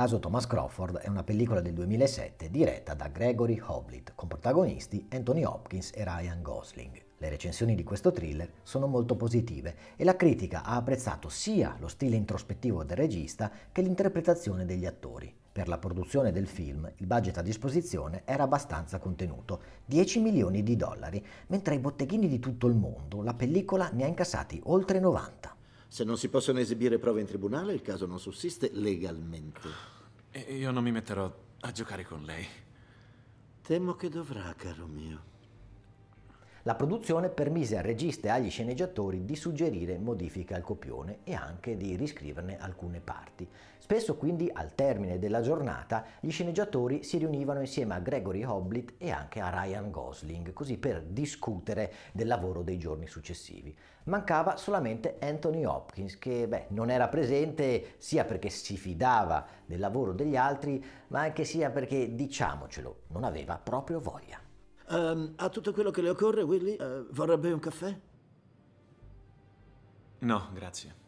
Caso Thomas Crawford è una pellicola del 2007 diretta da Gregory Hoblit, con protagonisti Anthony Hopkins e Ryan Gosling. Le recensioni di questo thriller sono molto positive e la critica ha apprezzato sia lo stile introspettivo del regista che l'interpretazione degli attori. Per la produzione del film il budget a disposizione era abbastanza contenuto, 10 milioni di dollari, mentre ai botteghini di tutto il mondo la pellicola ne ha incassati oltre 90. Se non si possono esibire prove in tribunale, il caso non sussiste legalmente io non mi metterò a giocare con lei. Temo che dovrà, caro mio. La produzione permise al regista e agli sceneggiatori di suggerire modifiche al copione e anche di riscriverne alcune parti. Spesso quindi al termine della giornata gli sceneggiatori si riunivano insieme a Gregory Hoblit e anche a Ryan Gosling, così per discutere del lavoro dei giorni successivi. Mancava solamente Anthony Hopkins che beh, non era presente sia perché si fidava del lavoro degli altri ma anche sia perché, diciamocelo, non aveva proprio voglia. Um, ehm, ha tutto quello che le occorre, Willy? Uh, vorrebbe un caffè? No, grazie.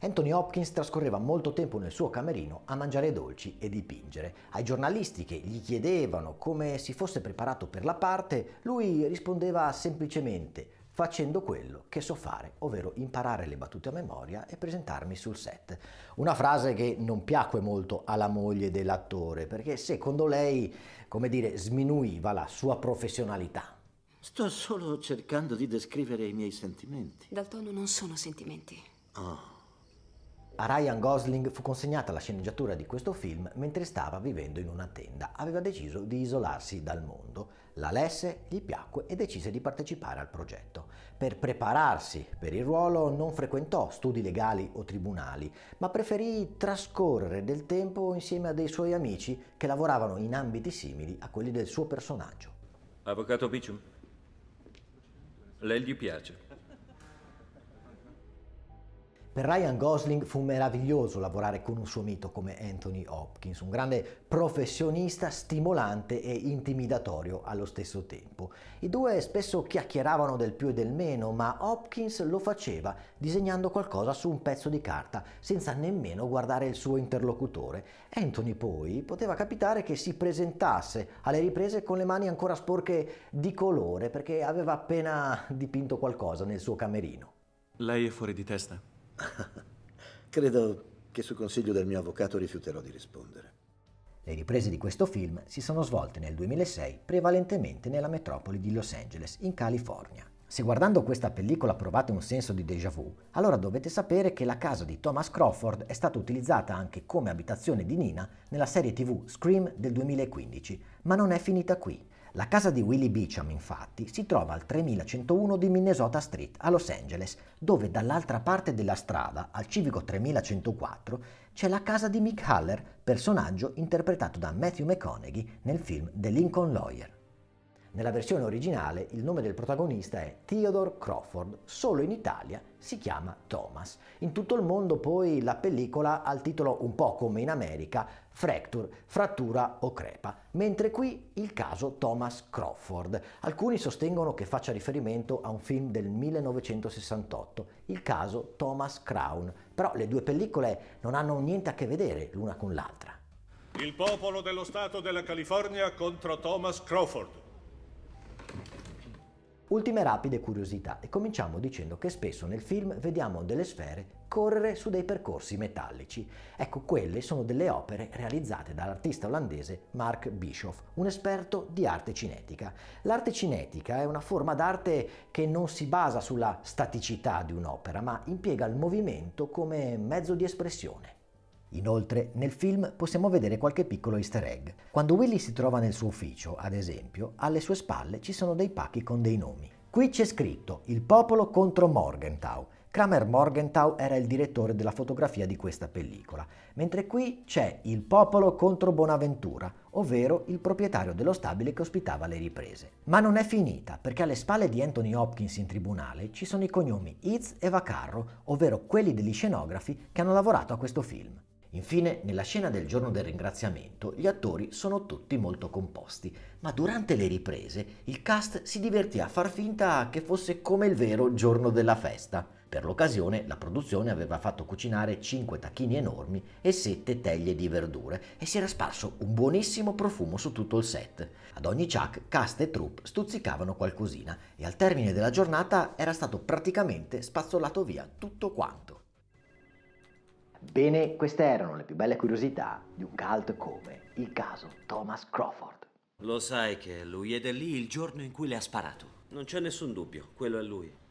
Anthony Hopkins trascorreva molto tempo nel suo camerino a mangiare dolci e dipingere. Ai giornalisti che gli chiedevano come si fosse preparato per la parte, lui rispondeva semplicemente facendo quello che so fare, ovvero imparare le battute a memoria e presentarmi sul set. Una frase che non piacque molto alla moglie dell'attore, perché secondo lei, come dire, sminuiva la sua professionalità. Sto solo cercando di descrivere i miei sentimenti. Dal tono non sono sentimenti. Ah. Oh. A Ryan Gosling fu consegnata la sceneggiatura di questo film mentre stava vivendo in una tenda. Aveva deciso di isolarsi dal mondo, la lesse, gli piacque e decise di partecipare al progetto. Per prepararsi per il ruolo non frequentò studi legali o tribunali, ma preferì trascorrere del tempo insieme a dei suoi amici che lavoravano in ambiti simili a quelli del suo personaggio. Avvocato Biccium, lei gli piace? Per Ryan Gosling fu meraviglioso lavorare con un suo mito come Anthony Hopkins, un grande professionista stimolante e intimidatorio allo stesso tempo. I due spesso chiacchieravano del più e del meno, ma Hopkins lo faceva disegnando qualcosa su un pezzo di carta, senza nemmeno guardare il suo interlocutore. Anthony poi poteva capitare che si presentasse alle riprese con le mani ancora sporche di colore perché aveva appena dipinto qualcosa nel suo camerino. Lei è fuori di testa? Credo che su consiglio del mio avvocato rifiuterò di rispondere. Le riprese di questo film si sono svolte nel 2006 prevalentemente nella metropoli di Los Angeles, in California. Se guardando questa pellicola provate un senso di déjà vu, allora dovete sapere che la casa di Thomas Crawford è stata utilizzata anche come abitazione di Nina nella serie tv Scream del 2015, ma non è finita qui. La casa di Willie Beecham, infatti, si trova al 3101 di Minnesota Street a Los Angeles, dove dall'altra parte della strada, al civico 3104, c'è la casa di Mick Haller, personaggio interpretato da Matthew McConaughey nel film The Lincoln Lawyer. Nella versione originale il nome del protagonista è Theodore Crawford, solo in Italia si chiama Thomas. In tutto il mondo poi la pellicola ha il titolo un po' come in America, Fracture, frattura o crepa, mentre qui il caso Thomas Crawford. Alcuni sostengono che faccia riferimento a un film del 1968, il caso Thomas Crown, però le due pellicole non hanno niente a che vedere l'una con l'altra. Il popolo dello Stato della California contro Thomas Crawford. Ultime rapide curiosità e cominciamo dicendo che spesso nel film vediamo delle sfere correre su dei percorsi metallici. Ecco, quelle sono delle opere realizzate dall'artista olandese Mark Bischoff, un esperto di arte cinetica. L'arte cinetica è una forma d'arte che non si basa sulla staticità di un'opera, ma impiega il movimento come mezzo di espressione. Inoltre, nel film possiamo vedere qualche piccolo easter egg. Quando Willy si trova nel suo ufficio, ad esempio, alle sue spalle ci sono dei pacchi con dei nomi. Qui c'è scritto Il popolo contro Morgenthau. Kramer Morgenthau era il direttore della fotografia di questa pellicola, mentre qui c'è Il popolo contro Bonaventura, ovvero il proprietario dello stabile che ospitava le riprese. Ma non è finita, perché alle spalle di Anthony Hopkins in tribunale ci sono i cognomi Itz e Vacarro, ovvero quelli degli scenografi che hanno lavorato a questo film. Infine, nella scena del giorno del ringraziamento, gli attori sono tutti molto composti, ma durante le riprese il cast si divertì a far finta che fosse come il vero giorno della festa. Per l'occasione la produzione aveva fatto cucinare 5 tacchini enormi e 7 teglie di verdure e si era sparso un buonissimo profumo su tutto il set. Ad ogni ciak cast e troupe stuzzicavano qualcosina e al termine della giornata era stato praticamente spazzolato via tutto quanto. Bene, queste erano le più belle curiosità di un cult come il caso Thomas Crawford. Lo sai che lui è lì il giorno in cui le ha sparato. Non c'è nessun dubbio, quello è lui.